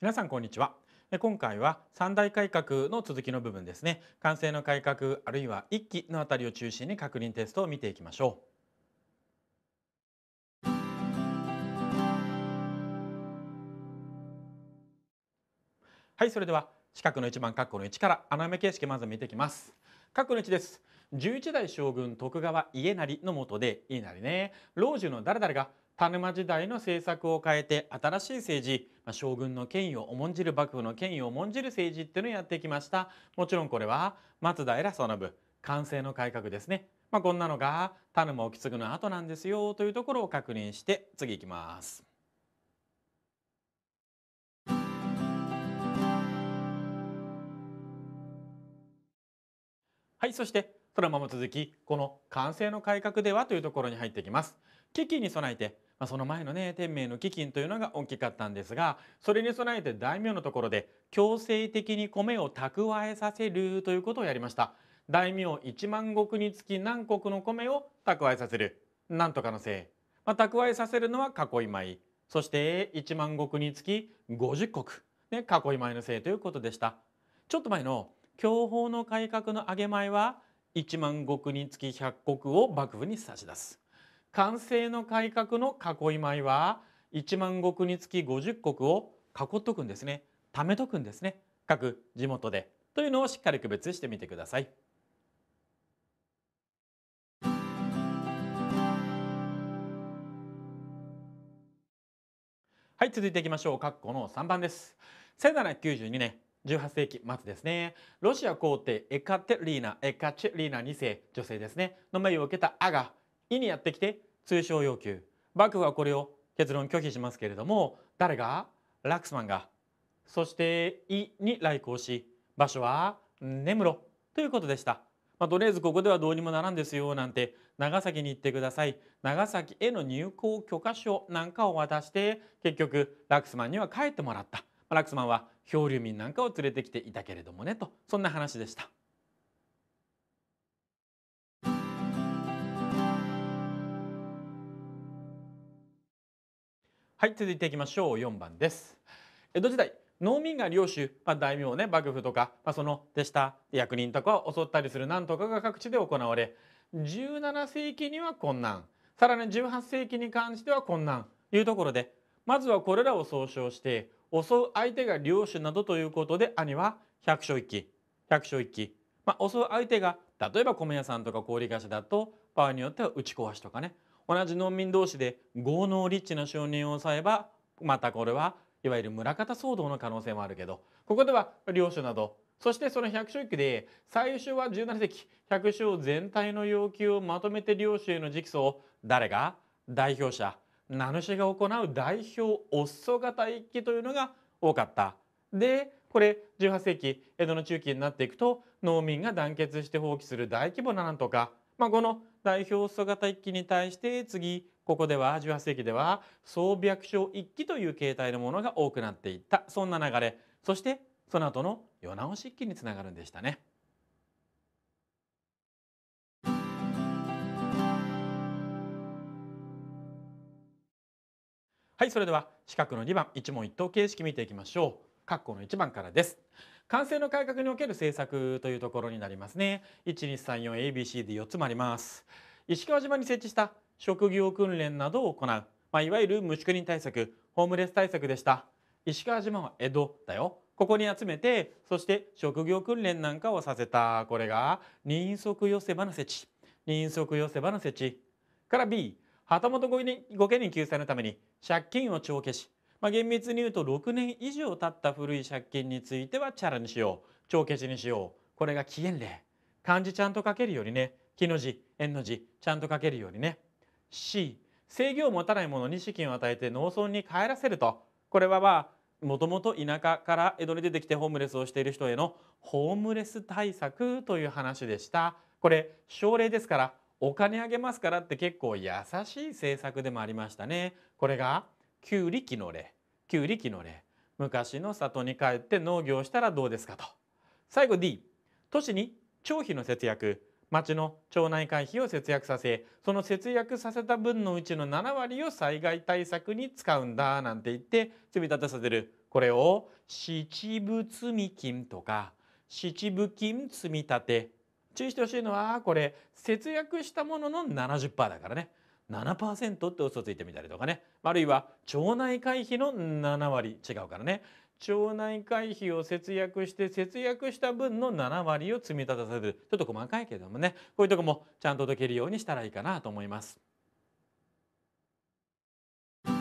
皆さんこんにちは今回は三大改革の続きの部分ですね完成の改革あるいは一期のあたりを中心に確認テストを見ていきましょうはいそれでは四角の一番括弧の一から穴埋め形式まず見ていきます括弧の一です十一代将軍徳川家斉のもとで家斉ね老中の誰々が田沼時代の政策を変えて新しい政治、まあ、将軍の権威を重んじる幕府の権威を重んじる政治っていうのをやってきましたもちろんこれは松平定信完政の改革ですね、まあ、こんなのが田沼意次の後なんですよというところを確認して次いきます。はいそしてそのまま続きこの完成の改革ではというところに入ってきます。飢饉に備えて、まあ、その前のね天命の飢饉というのが大きかったんですがそれに備えて大名のところで強制的に米を蓄えさせるということをやりました大名1万石につき何石の米を蓄えさせるなんとかのせい、まあ、蓄えさせるのは囲い米そして1万石につき50石、ね、囲い米のせいということでしたちょっと前の享保の改革の上げ前は1万石につき100石を幕府に差し出す完成の改革の囲い米は1万石につき50石を囲っとくんですね貯めとくんですね各地元でというのをしっかり区別してみてください。はい、続いていきましょう。括弧の3番です。1792年、18世紀末ですね。ロシア皇帝エカテリーナ、エカチェリーナ2世、女性ですね。の名誉を受けたアが、意にやってきて通称要求幕府はこれを結論拒否しますけれども誰がラクスマンがそしてイに来航し場所は根室ということでした。まあ、とりあえずここではどうにもならんですよなんて長崎に行ってください長崎への入港許可書なんかを渡して結局ラクスマンには帰ってもらったラクスマンは漂流民なんかを連れてきていたけれどもねとそんな話でした。はい続いていきましょう4番です江戸時代農民が領主、まあ、大名ね幕府とか、まあ、その手下役人とかを襲ったりするなんとかが各地で行われ17世紀には困難、さらに18世紀に関しては困難、いうところでまずはこれらを総称して襲う相手が領主などということで兄は百姓一揆百姓一揆、まあ、襲う相手が例えば米屋さんとか氷菓子だと場合によっては打ち壊しとかね同じ農民同士で豪農リッチな少年を抑えばまたこれはいわゆる村方騒動の可能性もあるけどここでは領主などそしてその百姓一揆で最初は17世紀百姓全体の要求をまとめて領主への直訴を誰が代表者名主が行う代表おっそ型一揆というのが多かった。でこれ18世紀江戸の中期になっていくと農民が団結して放棄する大規模ななんとかまあ、この代表型一揆に対して次ここでは18世紀では総白書一揆という形態のものが多くなっていったそんな流れそしてその後の世直し一揆につながるんでしたね。はいそれでは四角の2番一問一答形式見ていきましょう。括弧の1番からです。完成の改革における政策というところになりますね 1234ABCD4 つもあります石川島に設置した職業訓練などを行う、まあ、いわゆる無宿人対策ホームレス対策でした石川島は江戸だよここに集めてそして職業訓練なんかをさせたこれが人足寄せ場の設置人足寄せ場の設置から B 旗本御家人救済のために借金を帳消しまあ、厳密に言うと6年以上経った古い借金についてはチャラにしよう帳消しにしようこれが期限令漢字ちゃんと書けるようにね木の字円の字ちゃんと書けるようにね C 制御を持たない者に資金を与えて農村に帰らせるとこれはまあもともと田舎から江戸に出てきてホームレスをしている人へのホームレス対策という話でしたこれ省令ですからお金あげますからって結構優しい政策でもありましたねこれが旧力の例旧力の例昔の里に帰って農業したらどうですかと最後 D 都市に町費の節約町の町内会費を節約させその節約させた分のうちの7割を災害対策に使うんだなんて言って積み立てさせるこれを七分積金とか七分金積立注意してほしいのはこれ節約したものの70%だからね7%って嘘ついてみたりとかねあるいは腸内回避の7割違うからね腸内回避を節約して節約した分の7割を積み立たせるちょっと細かいけどもねこういうとこもちゃんと解けるようにしたらいいかなと思います。は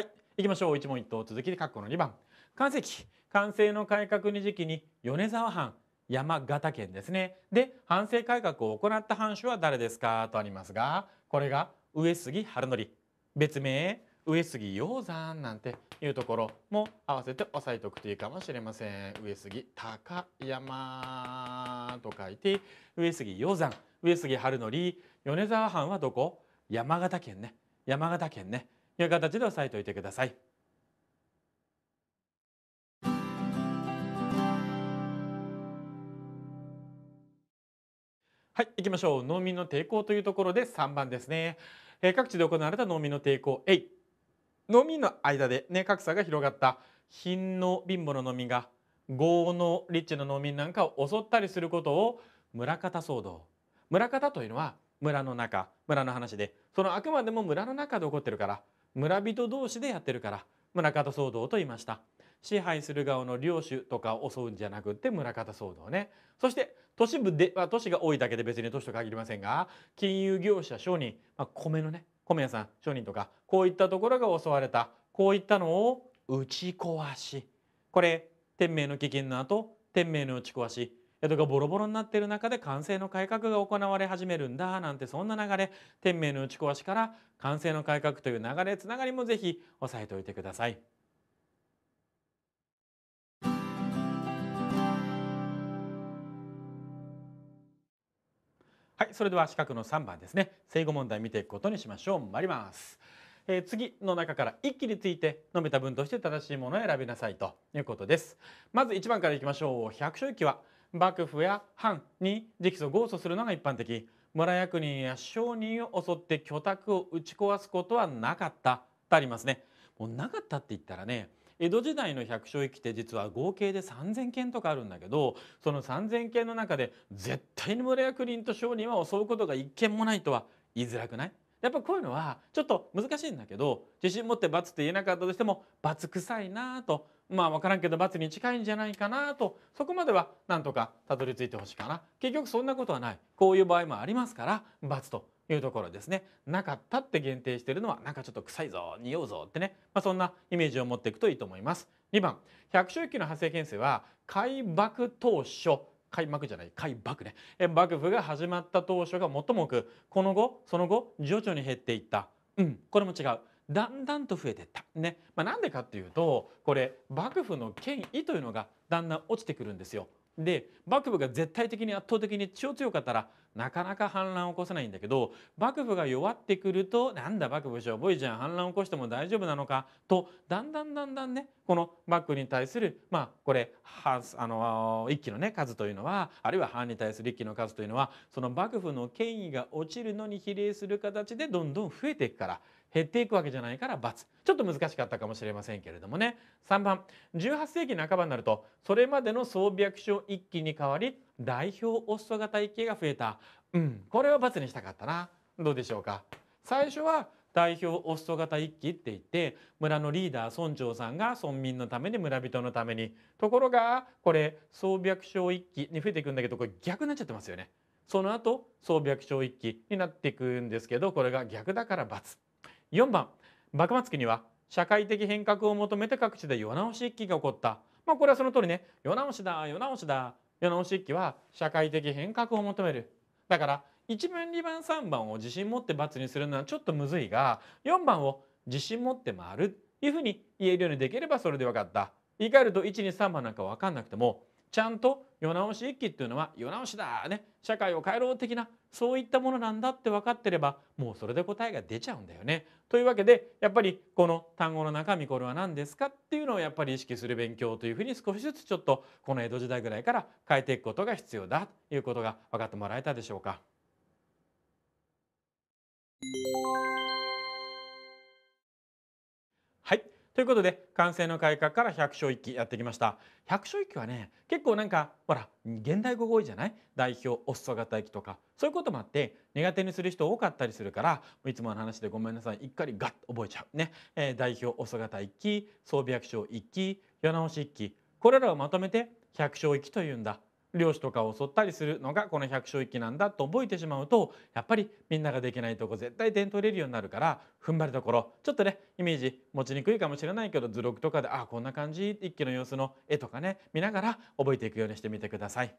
い行きましょう一問一答続きで括弧の2番。関西期完成の改革に時期に米沢藩山形県ですねで反省改革を行った藩主は誰ですかとありますがこれが上杉晴則別名上杉鷹山なんていうところも合わせて押さえておくといいかもしれません上杉高山と書いて上杉鷹山上杉春則米沢藩はどこ山形県ね山形県ねいう形で押さえておいてください。はい行きましょう農民の抵抗というところで3番ですね、えー、各地で行われた農民の抵抗 A 農民の間で、ね、格差が広がった貧農貧乏の農民が豪農リッチの農民なんかを襲ったりすることを村方騒動村方というのは村の中村の話でそのあくまでも村の中で起こってるから村人同士でやってるから村方騒動と言いました支配する側の領主とかを襲うんじゃなくって村方騒動ねそして都市部では都市が多いだけで別に都市と限りませんが金融業者商人、まあ、米のね米屋さん商人とかこういったところが襲われたこういったのを打ち壊しこれ天命の危険の後天命の打ち壊し江戸がボロボロになっている中で完成の改革が行われ始めるんだなんてそんな流れ天命の打ち壊しから完成の改革という流れつながりもぜひ押さえておいてください。はい、それでは四角の3番ですね。正誤問題見ていくことにしましょう。参ります。えー、次の中から一気について述べた文として正しいものを選びなさいということです。まず1番からいきましょう。百姓記は幕府や藩に直訴豪訴するのが一般的。村役人や商人を襲って居宅を打ち壊すことはなかったとありますね。もうなかったって言ったらね江戸時代の百姓駅って実は合計で3,000件とかあるんだけどその3,000件の中で絶対に村役人と商人は襲うことが一件もないとは言いづらくないやっぱこういうのはちょっと難しいんだけど自信持って罰って言えなかったとしても罰臭いなとまあ分からんけど罰に近いんじゃないかなとそこまではなんとかたどり着いてほしいかな結局そんなことはないこういう場合もありますから罰というところですねなかったって限定してるのはなんかちょっと臭いぞ匂うぞってね、まあ、そんなイメージを持っていくといいと思います2番百周期の発生件数は開幕当初開幕じゃない開幕ね幕府が始まった当初が最も多くこの後その後徐々に減っていったうんこれも違うだんだんと増えていった。ねまあ、なんでかっていうとこれ幕府の権威というのがだんだん落ちてくるんですよ。で幕府が絶対的に圧倒的に血を強かったらなかなか反乱を起こせないんだけど幕府が弱ってくるとなんだ幕府しょぼいじゃん反乱を起こしても大丈夫なのかとだんだんだんだんねこの幕府に対するまあこれあの一揆のね数というのはあるいは藩に対する一揆の数というのはその幕府の権威が落ちるのに比例する形でどんどん増えていくから減っていくわけじゃないから×ちょっと難しかったかもしれませんけれどもね3番18世紀半ばになるとそれまでの双白書一揆に代わり代表オスト型一揆が増えたうんこれは×にしたかったなどうでしょうか最初は代表オスト型一揆って言って村のリーダー村長さんが村民のために村人のためにところがこれ総白書一揆に増えていくんだけどこれ逆になっちゃってますよねその後総白症一揆になっていくんですけどこれが逆だから×。4番幕末期には社会的変革を求めて各地で世直し一揆が起こった、まあ、これはその通りね世直しだ世直しだ世直し一揆は社会的変革を求めるだから1番2番3番を自信持って罰にするのはちょっとむずいが4番を自信持って回るっいうふうに言えるようにできればそれで分かった言い換えると123番なんか分かんなくてもちゃんと世直し一揆っていうのは世直しだね社会を変えろ的なそういったものなんだって分かってればもうそれで答えが出ちゃうんだよね。というわけでやっぱりこの単語の中身これは何ですかっていうのをやっぱり意識する勉強というふうに少しずつちょっとこの江戸時代ぐらいから変えていくことが必要だということが分かってもらえたでしょうか。はいということで完成の改革から百姓一揆やってきました百姓一揆はね結構なんかほら現代語が多いじゃない代表おっそがたいとかそういうこともあって苦手にする人多かったりするからいつもの話でごめんなさい一回ガッと覚えちゃうね、えー、代表おっそがたい一揆装備百姓一揆世直し一揆これらをまとめて百姓一揆というんだ漁師とかを襲ったりするのがこの百姓一揆なんだと覚えてしまうとやっぱりみんなができないとこ絶対点取れるようになるから踏ん張りどころちょっとねイメージ持ちにくいかもしれないけど図録とかであこんな感じ一揆の様子の絵とかね見ながら覚えていくようにしてみてください。